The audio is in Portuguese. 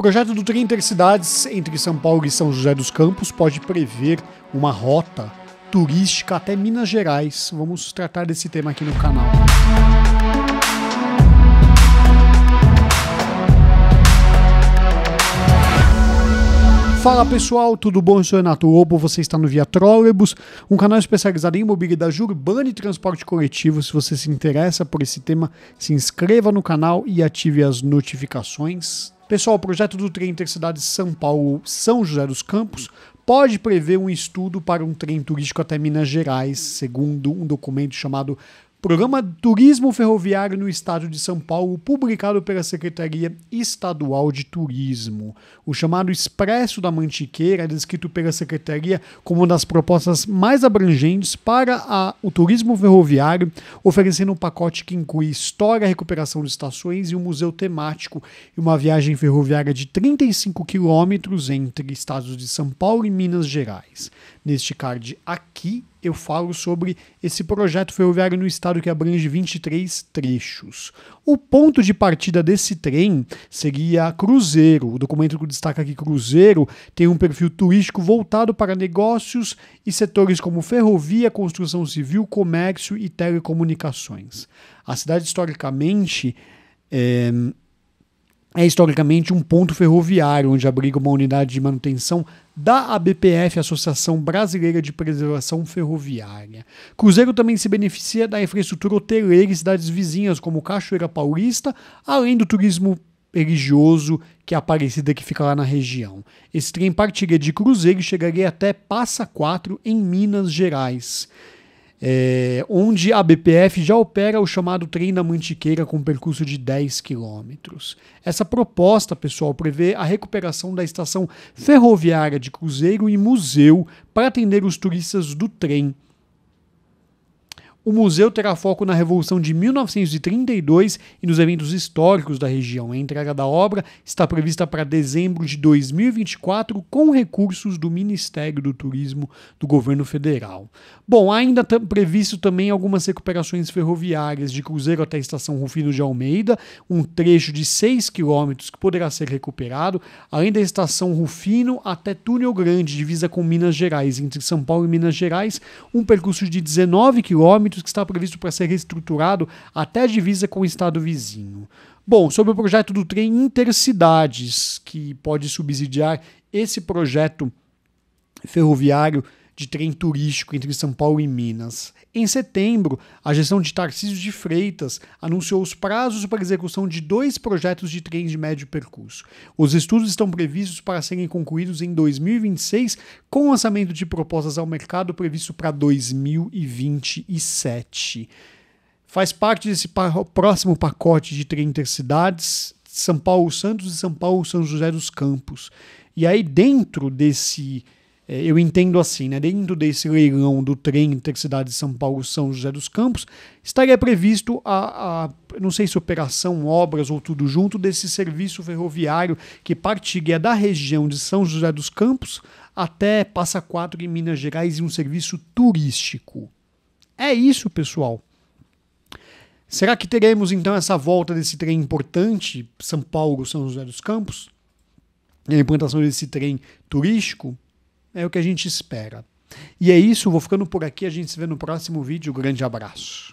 O projeto do trem Intercidades entre São Paulo e São José dos Campos pode prever uma rota turística até Minas Gerais. Vamos tratar desse tema aqui no canal. Fala pessoal, tudo bom? Eu sou Renato Lobo, você está no Via Trolebus, um canal especializado em mobilidade urbana e transporte coletivo. Se você se interessa por esse tema, se inscreva no canal e ative as notificações. Pessoal, o projeto do trem Intercidade São Paulo São José dos Campos pode prever um estudo para um trem turístico até Minas Gerais, segundo um documento chamado Programa Turismo Ferroviário no Estado de São Paulo, publicado pela Secretaria Estadual de Turismo. O chamado Expresso da Mantiqueira é descrito pela Secretaria como uma das propostas mais abrangentes para a, o turismo ferroviário, oferecendo um pacote que inclui história, recuperação de estações e um museu temático e uma viagem ferroviária de 35 quilômetros entre estados de São Paulo e Minas Gerais. Neste card aqui, eu falo sobre esse projeto ferroviário no estado que abrange 23 trechos. O ponto de partida desse trem seria Cruzeiro. O documento destaca que Cruzeiro tem um perfil turístico voltado para negócios e setores como ferrovia, construção civil, comércio e telecomunicações. A cidade, historicamente, é, é historicamente um ponto ferroviário, onde abriga uma unidade de manutenção da ABPF, Associação Brasileira de Preservação Ferroviária. Cruzeiro também se beneficia da infraestrutura hoteleira em cidades vizinhas, como Cachoeira Paulista, além do turismo religioso que é Aparecida que fica lá na região. Esse trem partiria de Cruzeiro e chegaria até Passa Quatro, em Minas Gerais é, onde a BPF já opera o chamado trem da Mantiqueira com percurso de 10 quilômetros. Essa proposta, pessoal, prevê a recuperação da estação ferroviária de Cruzeiro e Museu para atender os turistas do trem o museu terá foco na Revolução de 1932 e nos eventos históricos da região. A entrega da obra está prevista para dezembro de 2024 com recursos do Ministério do Turismo do governo federal. Bom, ainda previsto também algumas recuperações ferroviárias de Cruzeiro até a Estação Rufino de Almeida, um trecho de 6 quilômetros que poderá ser recuperado, além da Estação Rufino até Túnel Grande, divisa com Minas Gerais, entre São Paulo e Minas Gerais, um percurso de 19 quilômetros que está previsto para ser reestruturado até a divisa com o estado vizinho. Bom, sobre o projeto do trem Intercidades, que pode subsidiar esse projeto ferroviário de trem turístico entre São Paulo e Minas. Em setembro, a gestão de Tarcísio de Freitas anunciou os prazos para execução de dois projetos de trens de médio percurso. Os estudos estão previstos para serem concluídos em 2026, com o lançamento de propostas ao mercado previsto para 2027. Faz parte desse próximo pacote de trem intercidades São Paulo Santos e São Paulo São José dos Campos. E aí, dentro desse é, eu entendo assim, né? Dentro desse leilão do trem Intercidade de São Paulo São José dos Campos, estaria previsto a, a, não sei se operação, obras ou tudo junto, desse serviço ferroviário que partiria da região de São José dos Campos até Passa Quatro em Minas Gerais e um serviço turístico. É isso, pessoal. Será que teremos então essa volta desse trem importante, São Paulo, São José dos Campos? E a implantação desse trem turístico? É o que a gente espera. E é isso, vou ficando por aqui, a gente se vê no próximo vídeo. Grande abraço.